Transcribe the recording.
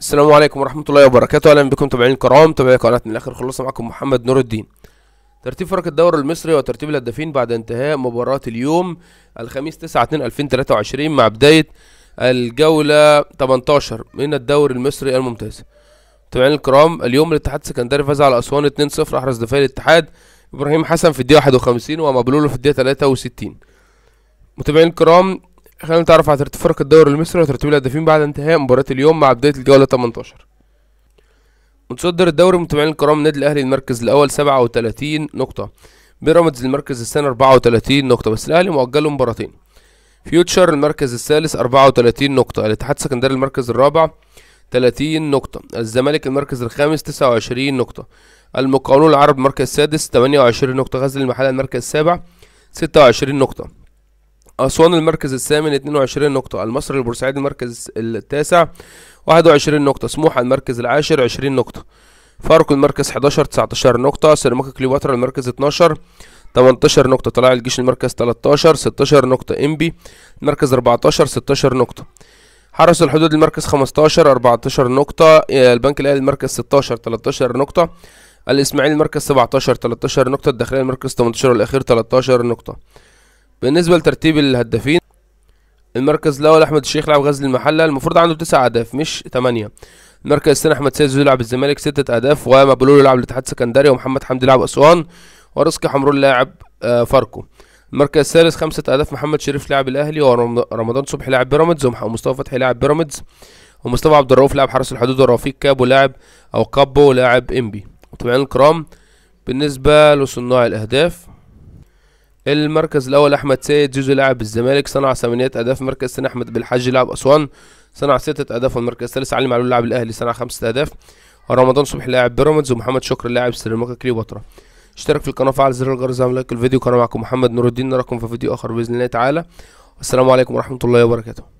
السلام عليكم ورحمة الله وبركاته أهلا بكم تابعين الكرام تابعي قناة من الآخر خلصنا معكم محمد نور الدين ترتيب فرق الدوري المصري وترتيب الهدافين بعد انتهاء مباراة اليوم الخميس 9 2 2023 مع بداية الجولة 18 من الدوري المصري الممتاز تابعين الكرام اليوم الاتحاد السكندري فاز على أسوان 2-0 أحرز دفاع الاتحاد إبراهيم حسن في الدقيقة 51 ومبلول في الدقيقة 63 متابعين الكرام خلينا نتعرف على ترتيب فرق الدوري المصري وترتيب الهدافين بعد انتهاء مباراة اليوم مع بداية الجولة 18 متصدر الدوري متابعين الكرام النادي الاهلي المركز الاول 37 نقطة بيراميدز المركز الثاني 34 نقطة بس الاهلي مؤجل له مباراتين فيوتشر المركز الثالث 34 نقطة الاتحاد السكندري المركز الرابع 30 نقطة الزمالك المركز الخامس 29 نقطة المقاولون العرب المركز السادس 28 نقطة غزل المحلة المركز السابع 26 نقطة أسوان المركز الثامن 22 نقطة المصري البورسعيد المركز التاسع 21 نقطة سموحة المركز العاشر 20 نقطة فاركو المركز 11 19 نقطة سيراميكا كليوباترا المركز 12 18 نقطة طلائع الجيش المركز 13 16 نقطة إنبي المركز 14 16 نقطة حرس الحدود المركز 15 14 نقطة البنك الأهلي المركز 16 13 نقطة الإسماعيلي المركز 17 13 نقطة الداخلية المركز 18 والأخير 13 نقطة بالنسبة لترتيب الهدافين المركز الأول أحمد الشيخ لعب غزل المحلة المفروض عنده تسع أهداف مش تمانية المركز الثاني أحمد سيد زوزو لعب الزمالك ستة أهداف ومقبولولو لعب الاتحاد السكندري ومحمد حمدي لعب أسوان ورزقي حمرون لاعب آه، فاركو المركز الثالث خمسة أهداف محمد شريف لاعب الأهلي ورمضان صبحي لاعب بيراميدز ومصطفى فتحي لاعب بيراميدز ومصطفى عبد الرؤوف لاعب حرس الحدود ورفيق كابو لاعب أو كابو لاعب إنبي متابعين الكرام بالنسبة لصناع الأهداف المركز الاول احمد سيد جوجو لاعب الزمالك صنع ثمانية اهداف مركز ثاني احمد بالحاج لاعب اسوان صنع ستة اهداف والمركز الثالث علي معلول لاعب الاهلي صنع خمسة اهداف رمضان صبحي لاعب بيراميدز ومحمد شكر لاعب سيراميكا كليوباترا اشترك في القناه وفعل زر الجرس اعمل لايك الفيديو كان معكم محمد نور الدين نراكم في فيديو اخر باذن الله تعالى والسلام عليكم ورحمه الله وبركاته